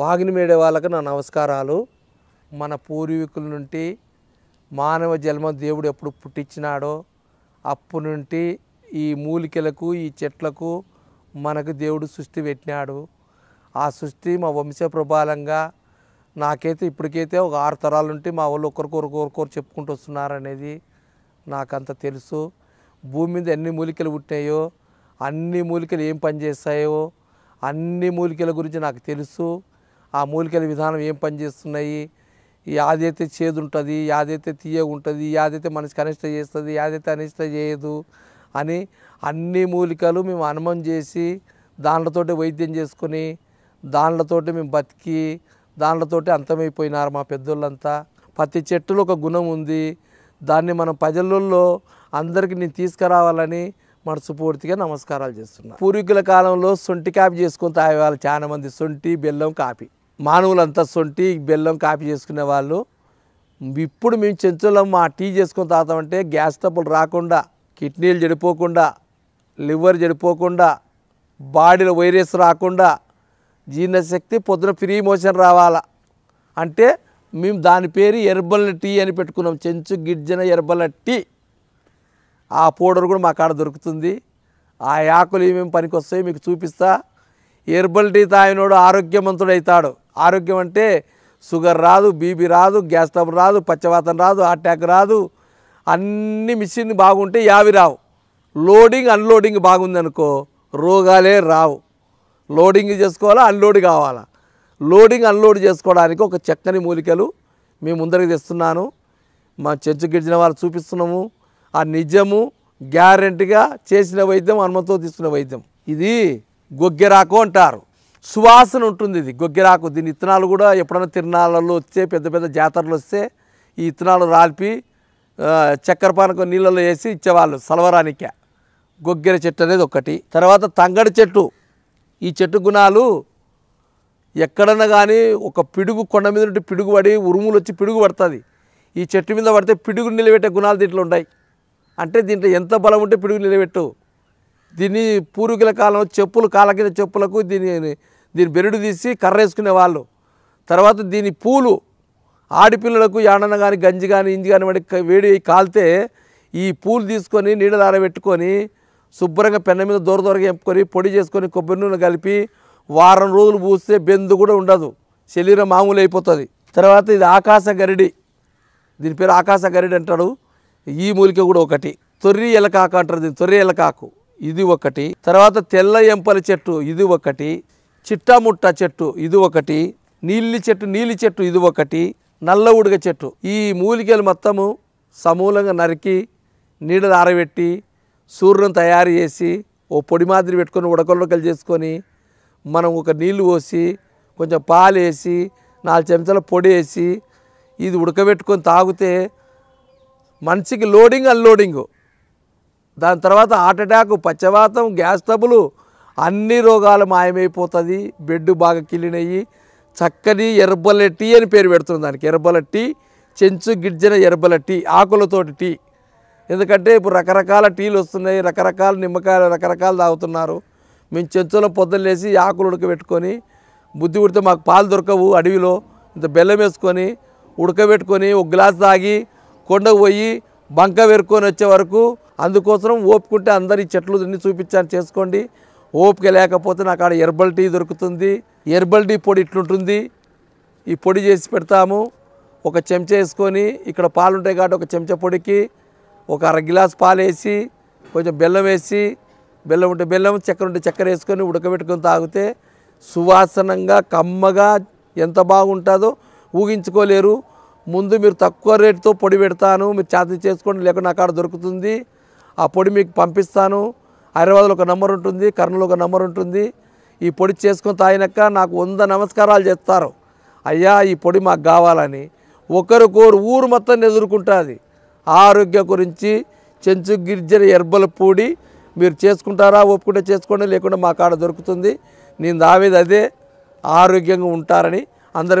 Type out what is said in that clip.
వాగినిమేడే వాళ్ళకు నా నమస్కారాలు మన పూర్వీకుల నుండి మానవ జన్మ దేవుడు ఎప్పుడు పుట్టించినాడో అప్పటి నుండి ఈ మూలికలకు ఈ చెట్లకు మనకు దేవుడు సృష్టి పెట్టినాడు ఆ సృష్టి మా వంశ ప్రభాలంగా నాకైతే ఇప్పటికైతే ఒక ఆరు తరాలు ఉంటే మా వాళ్ళు ఒకరికొరు చెప్పుకుంటూ వస్తున్నారనేది నాకంత తెలుసు భూమి మీద ఎన్ని మూలికలు పుట్టినాయో అన్ని మూలికలు ఏం పనిచేస్తాయో అన్ని మూలికల గురించి నాకు తెలుసు ఆ మూలికల విధానం ఏం పనిచేస్తున్నాయి యాదైతే చేదు ఉంటుంది యాదైతే తీయ ఉంటుంది యాదైతే మనకి కనిష్ట చేస్తుంది యాదైతే అనిష్ట చేయదు అని అన్ని మూలికలు మేము అనుమం చేసి దాంట్లతోటి వైద్యం చేసుకుని దాంట్లతోటి మేము బతికి దాంట్లతోటి అంతమైపోయినారు మా పెద్దోళ్ళంతా ప్రతి చెట్టులో ఒక గుణం ఉంది దాన్ని మనం ప్రజలలో అందరికీ నేను తీసుకురావాలని మనస్ఫూర్తిగా నమస్కారాలు చేస్తున్నాను పూర్వీకుల కాలంలో సొంటి కాపీ చేసుకుని తాగేవాళ్ళు చాలామంది సొంటి బెల్లం కాపీ మానవులంతా సొంటి బెల్లం కాపీ చేసుకునే వాళ్ళు ఇప్పుడు మేము చెంచులం మా టీ చేసుకుని తాగుతామంటే గ్యాస్ టబ్బులు రాకుండా కిడ్నీలు చెడిపోకుండా లివర్ చెడిపోకుండా బాడీలో వైరస్ రాకుండా జీర్ణశక్తి పొద్దున ఫ్రీ మోషన్ రావాలా అంటే మేము దాని పేరు ఎర్బల్ టీ అని పెట్టుకున్నాం చెంచు గిడ్జన ఎర్బల్ టీ ఆ పౌడర్ కూడా మా కాడ దొరుకుతుంది ఆ ఆకులు ఏమేమి పనికి వస్తాయో మీకు చూపిస్తా హెర్బల్ టీ తాగినోడు ఆరోగ్యవంతుడైతాడు ఆరోగ్యం అంటే షుగర్ రాదు బీపీ రాదు గ్యాస్ ట్రబుల్ రాదు పచ్చవాతం రాదు అటాక్ రాదు అన్ని మిషన్ బాగుంటే యావి రావు లోడింగ్ అన్లోడింగ్ బాగుందనుకో రోగాలే రావు లోడింగ్ చేసుకోవాలా అన్లోడ్ కావాలా లోడింగ్ అన్లోడ్ చేసుకోవడానికి ఒక చక్కని మూలికలు మేము ముందరికి తెస్తున్నాను మా చర్చ గిరిజన వాళ్ళు చూపిస్తున్నాము ఆ నిజము గ్యారంటీగా చేసిన వైద్యం అనుమతితో తీసుకునే వైద్యం ఇది గొగ్గెరాకు అంటారు సువాసన ఉంటుంది ఇది గొగ్గెరాకు దీని ఇత్తనాలు కూడా ఎప్పుడైనా తిరునాళ్ళలో వచ్చే పెద్ద పెద్ద జాతరలు వస్తే ఈ ఇత్తనాలు రాల్పి చక్కెర పానకం నీళ్ళలో వేసి ఇచ్చేవాళ్ళు సలవరానికే గొగ్గెర చెట్టు అనేది ఒకటి తర్వాత తంగడి చెట్టు ఈ చెట్టు గుణాలు ఎక్కడన్నా కానీ ఒక పిడుగు కొండ మీద ఉంటే పిడుగు పడి ఉరుములు వచ్చి పిడుగు పడుతుంది ఈ చెట్టు మీద పడితే పిడుగు నిలబెట్టే గుణాలు దీంట్లో ఉన్నాయి అంటే దీంట్లో ఎంత బలం ఉంటే పిడుగు నిలబెట్టు దీన్ని పూర్వీకుల కాలంలో చెప్పులు కాళ్ళ కింద చెప్పులకు దీన్ని దీని బెరుడు తీసి వేసుకునే వాళ్ళు తర్వాత దీని పూలు ఆడిపిల్లలకు యాడన కానీ గంజి కానీ ఇంజి వాడి వేడి కాలితే ఈ పూలు తీసుకొని నీళ్ళ పెట్టుకొని శుభ్రంగా పెన్న మీద దూర దూరగా ఎంపుకొని పొడి చేసుకొని కొబ్బరి నూనె కలిపి వారం రోజులు పూస్తే బెందు కూడా ఉండదు శరీరం మామూలు అయిపోతుంది తర్వాత ఇది ఆకాశ గరిడి దీని పేరు ఆకాశ గరిడి అంటాడు ఈ మూలిక కూడా ఒకటి తొర్రి ఎలకాకు అంటారు దీన్ని తొర్రి ఎలకాకు ఇది ఒకటి తర్వాత తెల్ల ఎంపల చెట్టు ఇది ఒకటి చిట్టాముట్ట చెట్టు ఇది ఒకటి నీళ్ళ చెట్టు నీలి చెట్టు ఇది ఒకటి నల్ల ఉడుగ చెట్టు ఈ మూలికలు మొత్తము సమూలంగా నరికి నీడలు ఆరబెట్టి సూర్యుని తయారు చేసి ఓ పొడి మాదిరి పెట్టుకొని ఉడకలొడకలు చేసుకొని మనం ఒక నీళ్లు పోసి కొంచెం పాలు వేసి నాలుగు చెంచాల పొడి వేసి ఇది ఉడకబెట్టుకొని తాగితే మనిషికి లోడింగ్ అన్లోడింగు దాని తర్వాత హార్ట్ అటాక్ పచ్చవాతం గ్యాస్ ట్రబులు అన్ని రోగాలు మాయమైపోతుంది బెడ్ బాగా కిలినయ్యి చక్కని ఎర్బల టీ అని పేరు పెడుతుంది దానికి ఎర్బల టీ చెంచు గిడ్జన ఎర్బల టీ ఆకులతోటి టీ ఎందుకంటే ఇప్పుడు రకరకాల టీలు వస్తున్నాయి రకరకాల నిమ్మకాయలు రకరకాలు తాగుతున్నారు మేము చెంచులో పొద్దులేసి ఆకులు ఉడకబెట్టుకొని బుద్ధి ఉడితే మాకు పాలు దొరకవు అడవిలో ఇంత బెల్లం వేసుకొని ఉడకబెట్టుకొని ఒక గ్లాస్ తాగి కొండకు పోయి బంక వేరుకొని వచ్చే వరకు అందుకోసం ఓపుకుంటే ఈ చెట్లు చూపించాను చేసుకోండి ఓపిక లేకపోతే నాకు ఆడ ఎర్బల్ టీ దొరుకుతుంది ఎర్బల్ టీ పొడి ఇట్లుంటుంది ఈ పొడి చేసి పెడతాము ఒక చెంచా వేసుకొని ఇక్కడ పాలు ఉంటాయి కాబట్టి ఒక చెంచా పొడికి ఒక అర గిలాస్ పాలు వేసి కొంచెం బెల్లం వేసి బెల్లం ఉంటే బెల్లం చక్కెర ఉంటే చక్కెర వేసుకొని ఉడకబెట్టుకొని తాగితే సువాసనంగా కమ్మగా ఎంత బాగుంటుందో ఊహించుకోలేరు ముందు మీరు తక్కువ రేటుతో పొడి పెడతాను మీరు ఛాతీ చేసుకోండి లేకుండా అక్కడ దొరుకుతుంది ఆ పొడి మీకు పంపిస్తాను హైదరాబాద్లో ఒక నంబర్ ఉంటుంది కర్నూలు ఒక నంబర్ ఉంటుంది ఈ పొడి చేసుకొని తాగినాక నాకు వంద నమస్కారాలు చేస్తారు అయ్యా ఈ పొడి మాకు కావాలని ఒకరికొరు ఊరు మొత్తం ఎదుర్కొంటుంది ఆరోగ్య గురించి చెంచు గిరిజన ఎర్బల పొడి మీరు చేసుకుంటారా ఒప్పుకుంటే చేసుకోండి లేకుండా మా కాడ దొరుకుతుంది నేను దావేది అదే ఆరోగ్యంగా ఉంటారని అందరూ